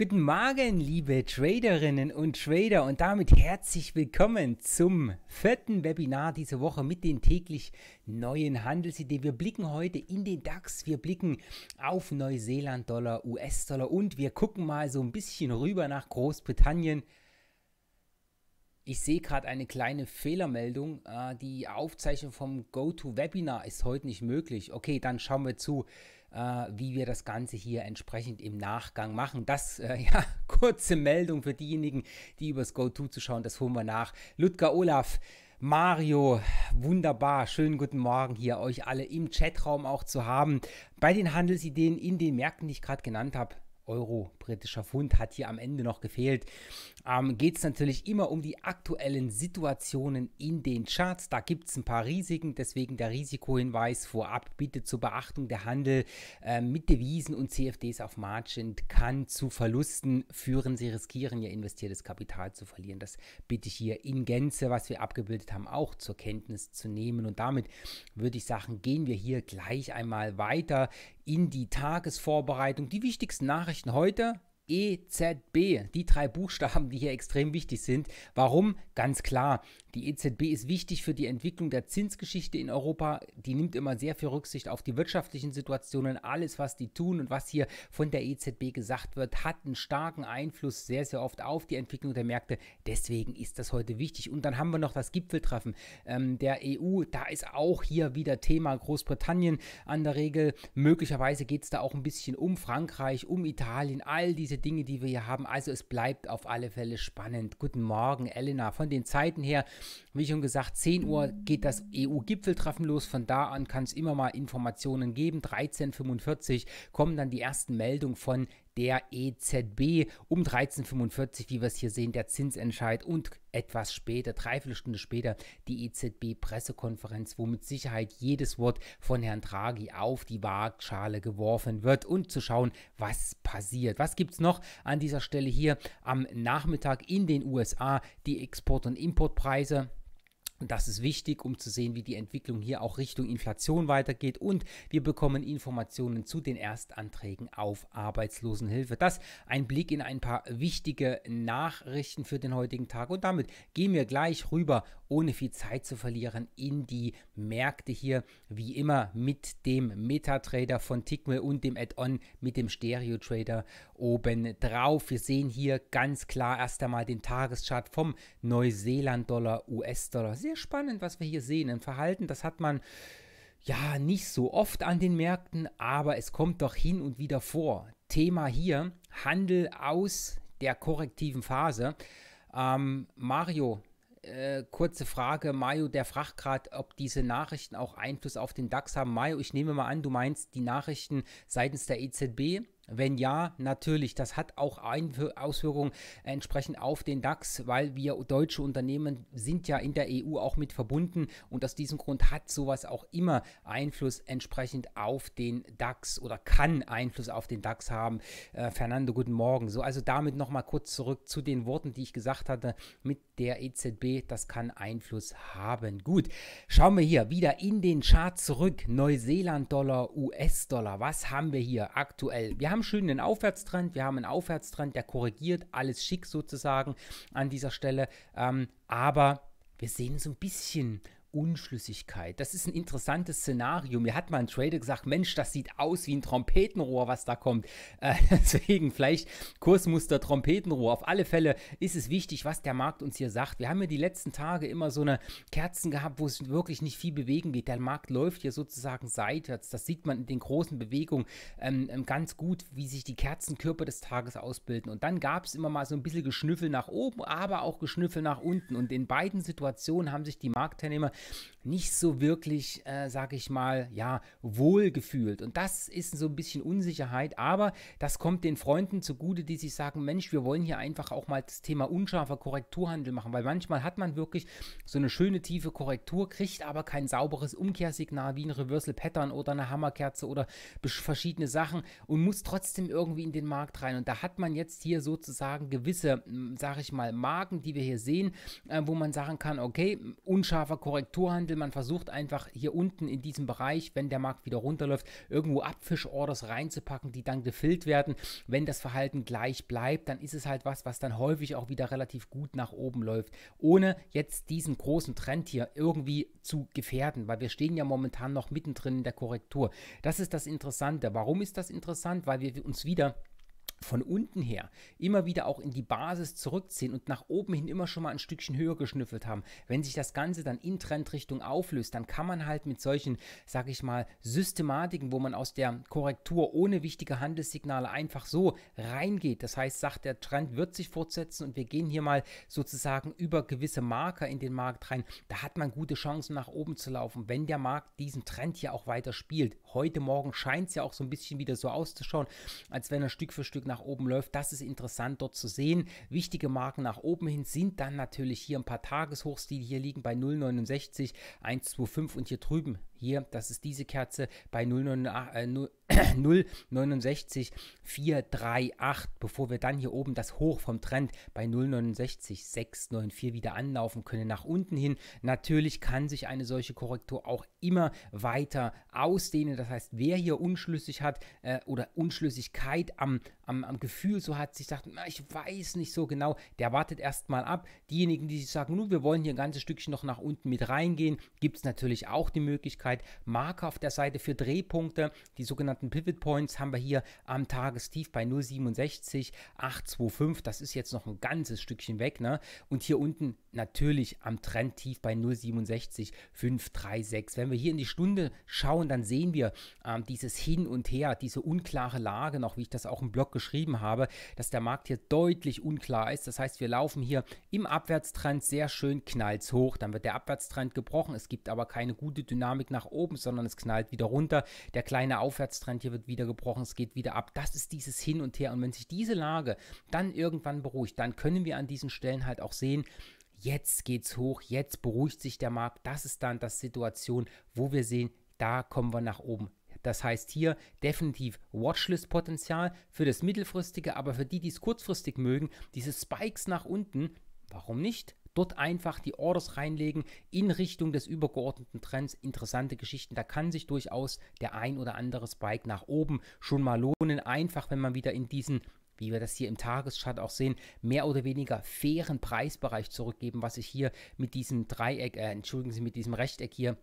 Guten Morgen, liebe Traderinnen und Trader und damit herzlich willkommen zum vierten Webinar diese Woche mit den täglich neuen Handelsideen. Wir blicken heute in den DAX, wir blicken auf Neuseeland-Dollar, US-Dollar und wir gucken mal so ein bisschen rüber nach Großbritannien. Ich sehe gerade eine kleine Fehlermeldung. Äh, die Aufzeichnung vom GoToWebinar ist heute nicht möglich. Okay, dann schauen wir zu. Äh, wie wir das Ganze hier entsprechend im Nachgang machen. Das, äh, ja, kurze Meldung für diejenigen, die übers Go zu schauen, das holen wir nach. Ludger Olaf. Mario, wunderbar, schönen guten Morgen hier euch alle im Chatraum auch zu haben. Bei den Handelsideen in den Märkten, die ich gerade genannt habe, Euro britischer Pfund hat hier am Ende noch gefehlt, ähm, geht es natürlich immer um die aktuellen Situationen in den Charts. Da gibt es ein paar Risiken, deswegen der Risikohinweis vorab. Bitte zur Beachtung, der Handel äh, mit Devisen und CFDs auf Margin kann zu Verlusten führen. Sie riskieren ihr investiertes Kapital zu verlieren. Das bitte ich hier in Gänze, was wir abgebildet haben, auch zur Kenntnis zu nehmen. Und damit würde ich sagen, gehen wir hier gleich einmal weiter in die Tagesvorbereitung die wichtigsten Nachrichten heute EZB, die drei Buchstaben, die hier extrem wichtig sind. Warum? Ganz klar, die EZB ist wichtig für die Entwicklung der Zinsgeschichte in Europa. Die nimmt immer sehr viel Rücksicht auf die wirtschaftlichen Situationen. Alles, was die tun und was hier von der EZB gesagt wird, hat einen starken Einfluss sehr, sehr oft auf die Entwicklung der Märkte. Deswegen ist das heute wichtig. Und dann haben wir noch das Gipfeltreffen ähm, der EU. Da ist auch hier wieder Thema Großbritannien an der Regel. Möglicherweise geht es da auch ein bisschen um Frankreich, um Italien, all diese Dinge, die wir hier haben. Also es bleibt auf alle Fälle spannend. Guten Morgen, Elena. Von den Zeiten her, wie schon gesagt, 10 Uhr geht das EU-Gipfeltreffen los. Von da an kann es immer mal Informationen geben. 13.45 Uhr kommen dann die ersten Meldungen von der EZB um 13.45 wie wir es hier sehen, der Zinsentscheid und etwas später, dreiviertel Stunde später, die EZB-Pressekonferenz, wo mit Sicherheit jedes Wort von Herrn Draghi auf die Waagschale geworfen wird und zu schauen, was passiert. Was gibt es noch an dieser Stelle hier am Nachmittag in den USA? Die Export- und Importpreise das ist wichtig, um zu sehen, wie die Entwicklung hier auch Richtung Inflation weitergeht. Und wir bekommen Informationen zu den Erstanträgen auf Arbeitslosenhilfe. Das ein Blick in ein paar wichtige Nachrichten für den heutigen Tag. Und damit gehen wir gleich rüber ohne viel Zeit zu verlieren in die Märkte hier, wie immer mit dem Metatrader von Tickmill und dem Add-on mit dem Stereo Trader oben drauf. Wir sehen hier ganz klar erst einmal den Tageschart vom Neuseeland-Dollar, US-Dollar. Sehr spannend, was wir hier sehen. Ein Verhalten, das hat man ja nicht so oft an den Märkten, aber es kommt doch hin und wieder vor. Thema hier: Handel aus der korrektiven Phase. Ähm, Mario, äh, kurze Frage, Mario, der fragt gerade, ob diese Nachrichten auch Einfluss auf den DAX haben. Mario, ich nehme mal an, du meinst die Nachrichten seitens der EZB wenn ja, natürlich. Das hat auch Auswirkungen entsprechend auf den DAX, weil wir deutsche Unternehmen sind ja in der EU auch mit verbunden und aus diesem Grund hat sowas auch immer Einfluss entsprechend auf den DAX oder kann Einfluss auf den DAX haben. Äh, Fernando, guten Morgen. So, also damit nochmal kurz zurück zu den Worten, die ich gesagt hatte mit der EZB. Das kann Einfluss haben. Gut, schauen wir hier wieder in den Chart zurück. Neuseeland-Dollar, US-Dollar. Was haben wir hier aktuell? Wir haben haben schön den Aufwärtstrend, wir haben einen Aufwärtstrend, der korrigiert, alles schick sozusagen an dieser Stelle. Ähm, aber wir sehen so ein bisschen Unschlüssigkeit. Das ist ein interessantes Szenario. Mir hat mal ein Trader gesagt, Mensch, das sieht aus wie ein Trompetenrohr, was da kommt. Äh, deswegen vielleicht Kursmuster Trompetenrohr. Auf alle Fälle ist es wichtig, was der Markt uns hier sagt. Wir haben ja die letzten Tage immer so eine Kerzen gehabt, wo es wirklich nicht viel bewegen geht. Der Markt läuft hier sozusagen seitwärts. Das sieht man in den großen Bewegungen ähm, ähm ganz gut, wie sich die Kerzenkörper des Tages ausbilden. Und dann gab es immer mal so ein bisschen Geschnüffel nach oben, aber auch Geschnüffel nach unten. Und in beiden Situationen haben sich die Marktteilnehmer nicht so wirklich, äh, sage ich mal, ja, wohlgefühlt. Und das ist so ein bisschen Unsicherheit, aber das kommt den Freunden zugute, die sich sagen, Mensch, wir wollen hier einfach auch mal das Thema unscharfer Korrekturhandel machen, weil manchmal hat man wirklich so eine schöne tiefe Korrektur, kriegt aber kein sauberes Umkehrsignal wie ein Reversal Pattern oder eine Hammerkerze oder verschiedene Sachen und muss trotzdem irgendwie in den Markt rein. Und da hat man jetzt hier sozusagen gewisse, sag ich mal, Marken, die wir hier sehen, äh, wo man sagen kann, okay, unscharfer Korrektur Korrekturhandel. Man versucht einfach hier unten in diesem Bereich, wenn der Markt wieder runterläuft, irgendwo Abfischorders reinzupacken, die dann gefüllt werden. Wenn das Verhalten gleich bleibt, dann ist es halt was, was dann häufig auch wieder relativ gut nach oben läuft, ohne jetzt diesen großen Trend hier irgendwie zu gefährden, weil wir stehen ja momentan noch mittendrin in der Korrektur. Das ist das Interessante. Warum ist das interessant? Weil wir uns wieder von unten her immer wieder auch in die Basis zurückziehen und nach oben hin immer schon mal ein Stückchen höher geschnüffelt haben. Wenn sich das Ganze dann in Trendrichtung auflöst, dann kann man halt mit solchen, sag ich mal, Systematiken, wo man aus der Korrektur ohne wichtige Handelssignale einfach so reingeht. Das heißt, sagt der Trend wird sich fortsetzen und wir gehen hier mal sozusagen über gewisse Marker in den Markt rein. Da hat man gute Chancen nach oben zu laufen, wenn der Markt diesen Trend hier auch weiter spielt. Heute Morgen scheint es ja auch so ein bisschen wieder so auszuschauen, als wenn er Stück für Stück nach nach oben läuft. Das ist interessant dort zu sehen. Wichtige Marken nach oben hin sind dann natürlich hier ein paar Tageshochs, die hier liegen bei 0,69, 1,25 und hier drüben hier, das ist diese Kerze bei 0,69438, äh, bevor wir dann hier oben das Hoch vom Trend bei 0,69694 wieder anlaufen können. Nach unten hin, natürlich kann sich eine solche Korrektur auch immer weiter ausdehnen. Das heißt, wer hier unschlüssig hat äh, oder Unschlüssigkeit am, am, am, Gefühl so hat, sich sagt, na, ich weiß nicht so genau, der wartet erstmal ab. Diejenigen, die sich sagen, nun, wir wollen hier ein ganzes Stückchen noch nach unten mit reingehen, gibt es natürlich auch die Möglichkeit, Möglichkeit, Marker auf der Seite für Drehpunkte. Die sogenannten Pivot Points haben wir hier am Tagestief bei 0,67, 825. Das ist jetzt noch ein ganzes Stückchen weg. Ne? Und hier unten natürlich am Trend tief bei 0,67,536. Wenn wir hier in die Stunde schauen, dann sehen wir ähm, dieses Hin und Her, diese unklare Lage noch, wie ich das auch im Blog geschrieben habe, dass der Markt hier deutlich unklar ist. Das heißt, wir laufen hier im Abwärtstrend sehr schön knallt hoch. Dann wird der Abwärtstrend gebrochen. Es gibt aber keine gute Dynamik nach oben, sondern es knallt wieder runter. Der kleine Aufwärtstrend hier wird wieder gebrochen. Es geht wieder ab. Das ist dieses Hin und Her. Und wenn sich diese Lage dann irgendwann beruhigt, dann können wir an diesen Stellen halt auch sehen, jetzt geht's hoch, jetzt beruhigt sich der Markt. Das ist dann das Situation, wo wir sehen, da kommen wir nach oben. Das heißt hier definitiv Watchlist-Potenzial für das mittelfristige, aber für die, die es kurzfristig mögen, diese Spikes nach unten, warum nicht? Dort einfach die Orders reinlegen in Richtung des übergeordneten Trends. Interessante Geschichten. Da kann sich durchaus der ein oder andere Spike nach oben schon mal lohnen. Einfach, wenn man wieder in diesen wie wir das hier im Tageschart auch sehen, mehr oder weniger fairen Preisbereich zurückgeben, was ich hier mit diesem Dreieck, äh, entschuldigen Sie, mit diesem Rechteck hier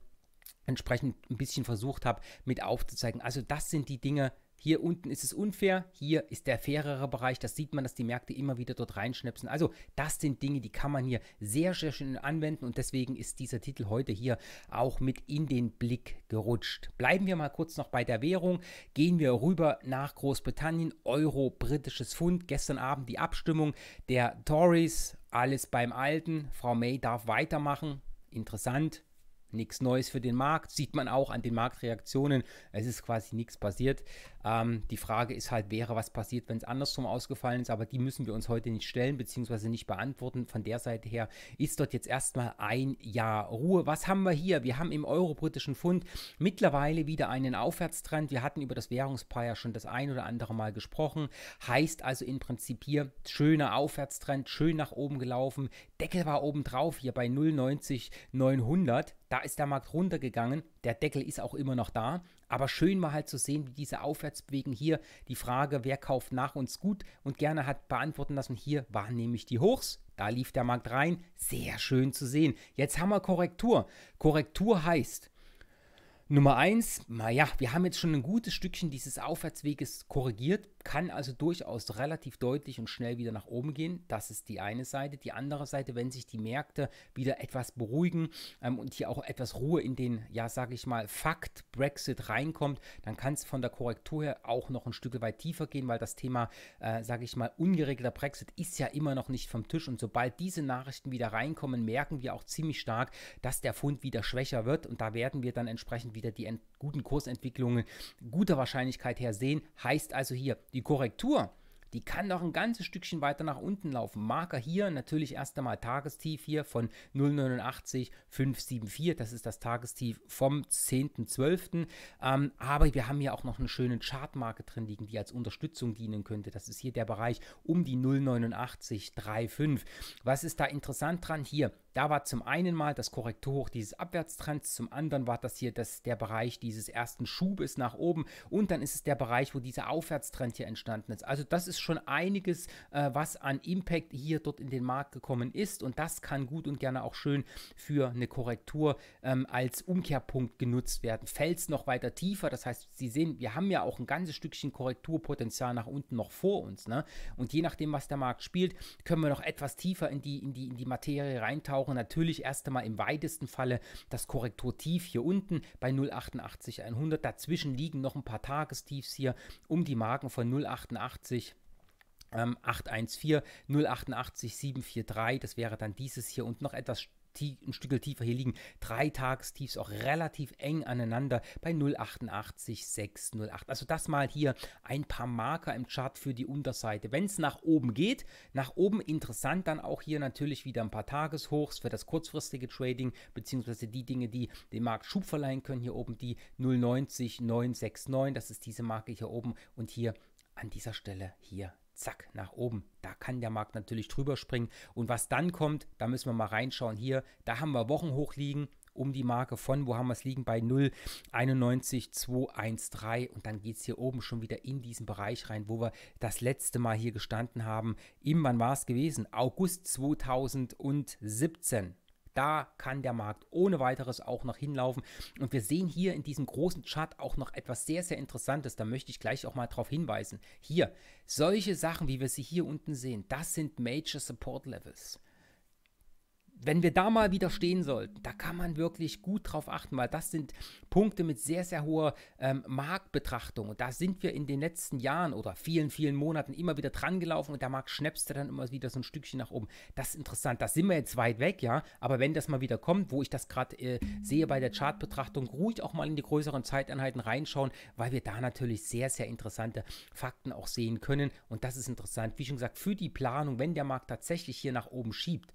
entsprechend ein bisschen versucht habe mit aufzuzeigen. Also das sind die Dinge, hier unten ist es unfair, hier ist der fairere Bereich. Das sieht man, dass die Märkte immer wieder dort reinschnipsen. Also das sind Dinge, die kann man hier sehr, sehr schön anwenden und deswegen ist dieser Titel heute hier auch mit in den Blick gerutscht. Bleiben wir mal kurz noch bei der Währung. Gehen wir rüber nach Großbritannien. Euro, britisches Pfund. Gestern Abend die Abstimmung der Tories. Alles beim Alten. Frau May darf weitermachen. Interessant nichts Neues für den Markt. Sieht man auch an den Marktreaktionen. Es ist quasi nichts passiert. Ähm, die Frage ist halt, wäre was passiert, wenn es andersrum ausgefallen ist, aber die müssen wir uns heute nicht stellen, beziehungsweise nicht beantworten. Von der Seite her ist dort jetzt erstmal ein Jahr Ruhe. Was haben wir hier? Wir haben im euro-britischen Pfund mittlerweile wieder einen Aufwärtstrend. Wir hatten über das Währungspaar ja schon das ein oder andere Mal gesprochen. Heißt also im Prinzip hier schöner Aufwärtstrend, schön nach oben gelaufen. Deckel war oben drauf hier bei 0,90, 900. Da ist der Markt runtergegangen. Der Deckel ist auch immer noch da. Aber schön mal halt zu sehen, wie diese Aufwärtsbewegung hier die Frage, wer kauft nach uns gut und gerne hat beantworten lassen. Hier waren nämlich die Hochs. Da lief der Markt rein. Sehr schön zu sehen. Jetzt haben wir Korrektur. Korrektur heißt, Nummer eins, naja, wir haben jetzt schon ein gutes Stückchen dieses Aufwärtsweges korrigiert, kann also durchaus relativ deutlich und schnell wieder nach oben gehen. Das ist die eine Seite. Die andere Seite, wenn sich die Märkte wieder etwas beruhigen ähm, und hier auch etwas Ruhe in den, ja, sage ich mal, Fakt Brexit reinkommt, dann kann es von der Korrektur her auch noch ein Stück weit tiefer gehen, weil das Thema, äh, sage ich mal, ungeregelter Brexit ist ja immer noch nicht vom Tisch. Und sobald diese Nachrichten wieder reinkommen, merken wir auch ziemlich stark, dass der Fund wieder schwächer wird und da werden wir dann entsprechend wieder die guten Kursentwicklungen guter Wahrscheinlichkeit her sehen. Heißt also hier, die Korrektur, die kann noch ein ganzes Stückchen weiter nach unten laufen. Marker hier natürlich erst einmal Tagestief hier von 0,89574. Das ist das Tagestief vom 10.12. Ähm, aber wir haben hier auch noch eine schöne Chartmarke drin liegen, die als Unterstützung dienen könnte. Das ist hier der Bereich um die 0,8935. Was ist da interessant dran? Hier da war zum einen mal das Korrekturhoch dieses Abwärtstrends, zum anderen war das hier das, der Bereich dieses ersten Schubes nach oben und dann ist es der Bereich, wo dieser Aufwärtstrend hier entstanden ist. Also das ist schon einiges, äh, was an Impact hier dort in den Markt gekommen ist und das kann gut und gerne auch schön für eine Korrektur ähm, als Umkehrpunkt genutzt werden. Fällt es noch weiter tiefer, das heißt, Sie sehen, wir haben ja auch ein ganzes Stückchen Korrekturpotenzial nach unten noch vor uns. Ne? Und je nachdem, was der Markt spielt, können wir noch etwas tiefer in die, in die, in die Materie reintauchen brauchen natürlich erst einmal im weitesten Falle das Korrekturtief hier unten bei 088.100. Dazwischen liegen noch ein paar Tagestiefs hier um die Marken von 0,88 ähm, 814 088 743, das wäre dann dieses hier und noch etwas ein Stück tiefer hier liegen. Drei Tagestiefs auch relativ eng aneinander bei 0,88608. Also das mal hier ein paar Marker im Chart für die Unterseite. Wenn es nach oben geht, nach oben interessant, dann auch hier natürlich wieder ein paar Tageshochs für das kurzfristige Trading, beziehungsweise die Dinge, die dem Markt Schub verleihen können. Hier oben die 0,90969, das ist diese Marke hier oben und hier an dieser Stelle hier zack, nach oben. Da kann der Markt natürlich drüber springen. Und was dann kommt, da müssen wir mal reinschauen. Hier, da haben wir Wochenhoch liegen um die Marke von, wo haben wir es liegen, bei 0,91,213 und dann geht es hier oben schon wieder in diesen Bereich rein, wo wir das letzte Mal hier gestanden haben. Im, wann war es gewesen? August 2017. Da kann der Markt ohne weiteres auch noch hinlaufen. Und wir sehen hier in diesem großen Chart auch noch etwas sehr, sehr Interessantes. Da möchte ich gleich auch mal darauf hinweisen. Hier, solche Sachen, wie wir sie hier unten sehen, das sind Major Support Levels wenn wir da mal wieder stehen sollten, da kann man wirklich gut drauf achten, weil das sind Punkte mit sehr, sehr hoher ähm, Marktbetrachtung. Und da sind wir in den letzten Jahren oder vielen, vielen Monaten immer wieder dran gelaufen und der Markt schnäpste dann immer wieder so ein Stückchen nach oben. Das ist interessant. Da sind wir jetzt weit weg, ja. Aber wenn das mal wieder kommt, wo ich das gerade äh, sehe bei der Chartbetrachtung, ruhig auch mal in die größeren Zeiteinheiten reinschauen, weil wir da natürlich sehr, sehr interessante Fakten auch sehen können. Und das ist interessant, wie schon gesagt, für die Planung, wenn der Markt tatsächlich hier nach oben schiebt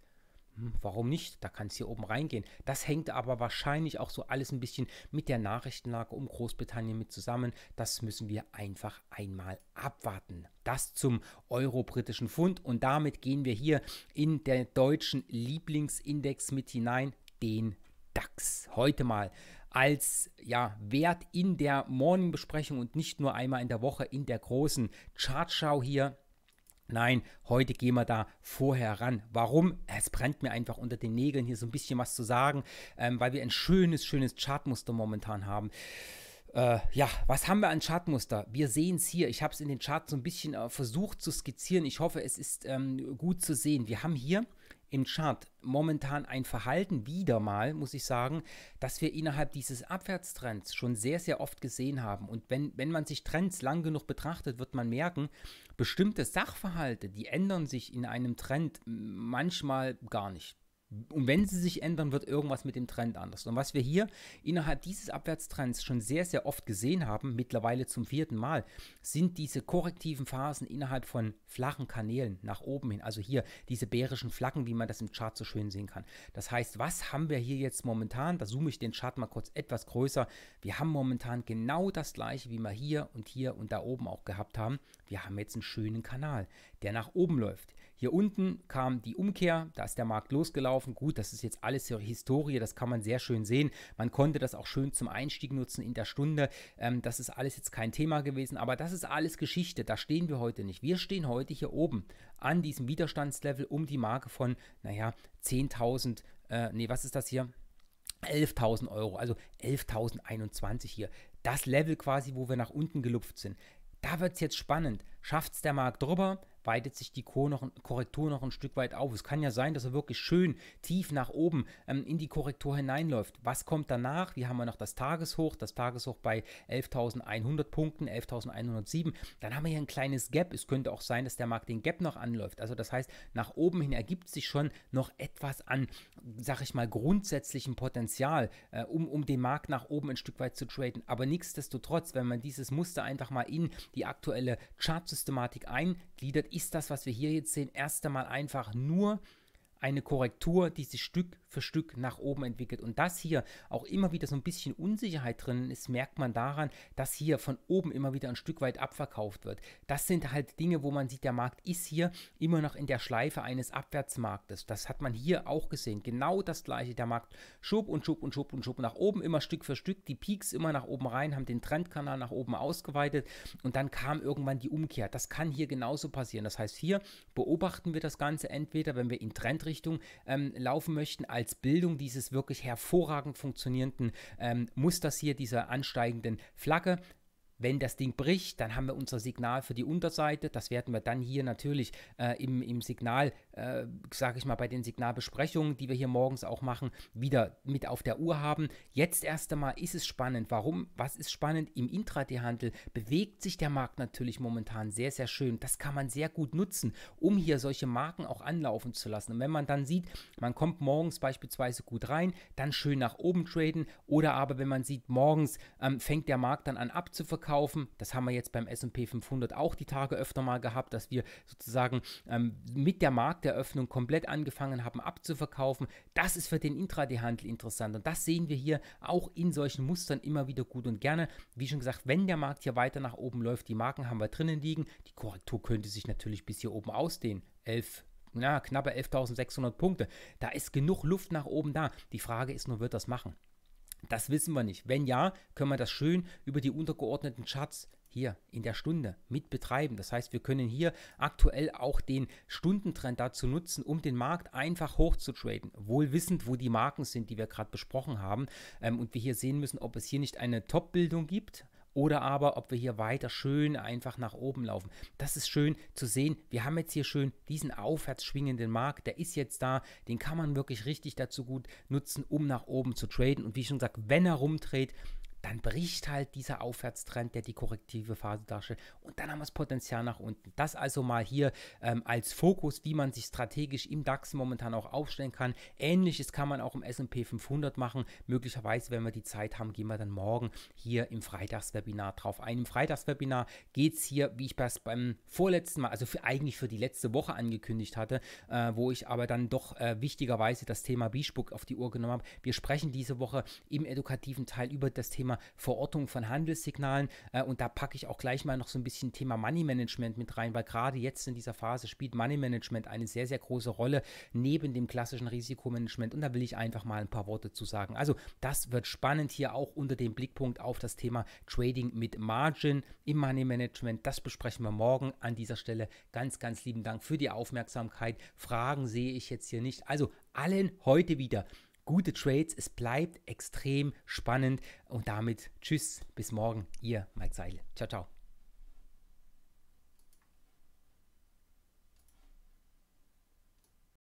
hm, warum nicht? Da kann es hier oben reingehen. Das hängt aber wahrscheinlich auch so alles ein bisschen mit der Nachrichtenlage um Großbritannien mit zusammen. Das müssen wir einfach einmal abwarten. Das zum euro-britischen Pfund und damit gehen wir hier in den deutschen Lieblingsindex mit hinein, den DAX. Heute mal als ja, Wert in der Morning-Besprechung und nicht nur einmal in der Woche in der großen Chartschau hier Nein, heute gehen wir da vorher ran. Warum? Es brennt mir einfach unter den Nägeln, hier so ein bisschen was zu sagen, ähm, weil wir ein schönes, schönes Chartmuster momentan haben. Äh, ja, was haben wir an Chartmuster? Wir sehen es hier. Ich habe es in den Charts so ein bisschen äh, versucht zu skizzieren. Ich hoffe, es ist ähm, gut zu sehen. Wir haben hier im Chart momentan ein Verhalten wieder mal, muss ich sagen, dass wir innerhalb dieses Abwärtstrends schon sehr, sehr oft gesehen haben. Und wenn, wenn man sich Trends lang genug betrachtet, wird man merken, bestimmte Sachverhalte, die ändern sich in einem Trend manchmal gar nicht. Und wenn sie sich ändern, wird irgendwas mit dem Trend anders. Und was wir hier innerhalb dieses Abwärtstrends schon sehr, sehr oft gesehen haben, mittlerweile zum vierten Mal, sind diese korrektiven Phasen innerhalb von flachen Kanälen nach oben hin. Also hier diese bärischen Flaggen, wie man das im Chart so schön sehen kann. Das heißt, was haben wir hier jetzt momentan? Da zoome ich den Chart mal kurz etwas größer. Wir haben momentan genau das gleiche, wie wir hier und hier und da oben auch gehabt haben. Wir haben jetzt einen schönen Kanal, der nach oben läuft. Hier unten kam die Umkehr, da ist der Markt losgelaufen. Gut, das ist jetzt alles Historie, das kann man sehr schön sehen. Man konnte das auch schön zum Einstieg nutzen in der Stunde. Ähm, das ist alles jetzt kein Thema gewesen, aber das ist alles Geschichte. Da stehen wir heute nicht. Wir stehen heute hier oben an diesem Widerstandslevel um die Marke von, naja, 10.000, äh, nee, was ist das hier? 11.000 Euro, also 11.021 hier. Das Level quasi, wo wir nach unten gelupft sind. Da wird es jetzt spannend. Schafft es der Markt drüber? weitet sich die Korrektur noch ein Stück weit auf. Es kann ja sein, dass er wirklich schön tief nach oben ähm, in die Korrektur hineinläuft. Was kommt danach? Wir haben ja noch das Tageshoch, das Tageshoch bei 11.100 Punkten, 11.107. Dann haben wir hier ein kleines Gap. Es könnte auch sein, dass der Markt den Gap noch anläuft. Also das heißt, nach oben hin ergibt sich schon noch etwas an, sag ich mal, grundsätzlichem Potenzial, äh, um, um den Markt nach oben ein Stück weit zu traden. Aber nichtsdestotrotz, wenn man dieses Muster einfach mal in die aktuelle Chartsystematik eingliedert, ist das, was wir hier jetzt sehen, erst einmal einfach nur eine Korrektur, die sich Stück für Stück nach oben entwickelt. Und dass hier auch immer wieder so ein bisschen Unsicherheit drin ist, merkt man daran, dass hier von oben immer wieder ein Stück weit abverkauft wird. Das sind halt Dinge, wo man sieht, der Markt ist hier immer noch in der Schleife eines Abwärtsmarktes. Das hat man hier auch gesehen. Genau das gleiche. Der Markt schob und schob und schob und schob nach oben, immer Stück für Stück. Die Peaks immer nach oben rein, haben den Trendkanal nach oben ausgeweitet und dann kam irgendwann die Umkehr. Das kann hier genauso passieren. Das heißt, hier beobachten wir das Ganze entweder, wenn wir in Trendrichtung Ausrichtung ähm, laufen möchten, als Bildung dieses wirklich hervorragend funktionierenden ähm, Musters hier, dieser ansteigenden Flagge. Wenn das Ding bricht, dann haben wir unser Signal für die Unterseite. Das werden wir dann hier natürlich äh, im, im Signal äh, sage ich mal, bei den Signalbesprechungen, die wir hier morgens auch machen, wieder mit auf der Uhr haben. Jetzt erst einmal ist es spannend. Warum? Was ist spannend? Im Intraday-Handel bewegt sich der Markt natürlich momentan sehr, sehr schön. Das kann man sehr gut nutzen, um hier solche Marken auch anlaufen zu lassen. Und wenn man dann sieht, man kommt morgens beispielsweise gut rein, dann schön nach oben traden oder aber wenn man sieht, morgens ähm, fängt der Markt dann an abzuverkaufen. Das haben wir jetzt beim S&P 500 auch die Tage öfter mal gehabt, dass wir sozusagen ähm, mit der Markt der Öffnung komplett angefangen haben abzuverkaufen. Das ist für den Intraday-Handel interessant und das sehen wir hier auch in solchen Mustern immer wieder gut und gerne. Wie schon gesagt, wenn der Markt hier weiter nach oben läuft, die Marken haben wir drinnen liegen. Die Korrektur könnte sich natürlich bis hier oben ausdehnen. 11 na, knappe 11.600 Punkte. Da ist genug Luft nach oben da. Die Frage ist nur, wird das machen? Das wissen wir nicht. Wenn ja, können wir das schön über die untergeordneten Charts hier in der Stunde mit betreiben. Das heißt, wir können hier aktuell auch den Stundentrend dazu nutzen, um den Markt einfach hoch zu traden. wohl wissend, wo die Marken sind, die wir gerade besprochen haben ähm, und wir hier sehen müssen, ob es hier nicht eine Top-Bildung gibt, oder aber ob wir hier weiter schön einfach nach oben laufen. Das ist schön zu sehen. Wir haben jetzt hier schön diesen aufwärts schwingenden Markt, der ist jetzt da, den kann man wirklich richtig dazu gut nutzen, um nach oben zu traden. Und wie ich schon gesagt, wenn er rumdreht, dann bricht halt dieser Aufwärtstrend, der die korrektive Phase darstellt. Und dann haben wir das Potenzial nach unten. Das also mal hier ähm, als Fokus, wie man sich strategisch im DAX momentan auch aufstellen kann. Ähnliches kann man auch im SP 500 machen. Möglicherweise, wenn wir die Zeit haben, gehen wir dann morgen hier im Freitagswebinar drauf ein. Im Freitagswebinar geht es hier, wie ich das beim vorletzten Mal, also für, eigentlich für die letzte Woche angekündigt hatte, äh, wo ich aber dann doch äh, wichtigerweise das Thema Biespuck auf die Uhr genommen habe. Wir sprechen diese Woche im edukativen Teil über das Thema Thema Verortung von Handelssignalen. Äh, und da packe ich auch gleich mal noch so ein bisschen Thema Money Management mit rein, weil gerade jetzt in dieser Phase spielt Money Management eine sehr, sehr große Rolle neben dem klassischen Risikomanagement. Und da will ich einfach mal ein paar Worte zu sagen. Also das wird spannend hier auch unter dem Blickpunkt auf das Thema Trading mit Margin im Money Management. Das besprechen wir morgen an dieser Stelle. Ganz, ganz lieben Dank für die Aufmerksamkeit. Fragen sehe ich jetzt hier nicht. Also allen heute wieder gute Trades. Es bleibt extrem spannend und damit tschüss, bis morgen, ihr Mike Seidel. Ciao, ciao.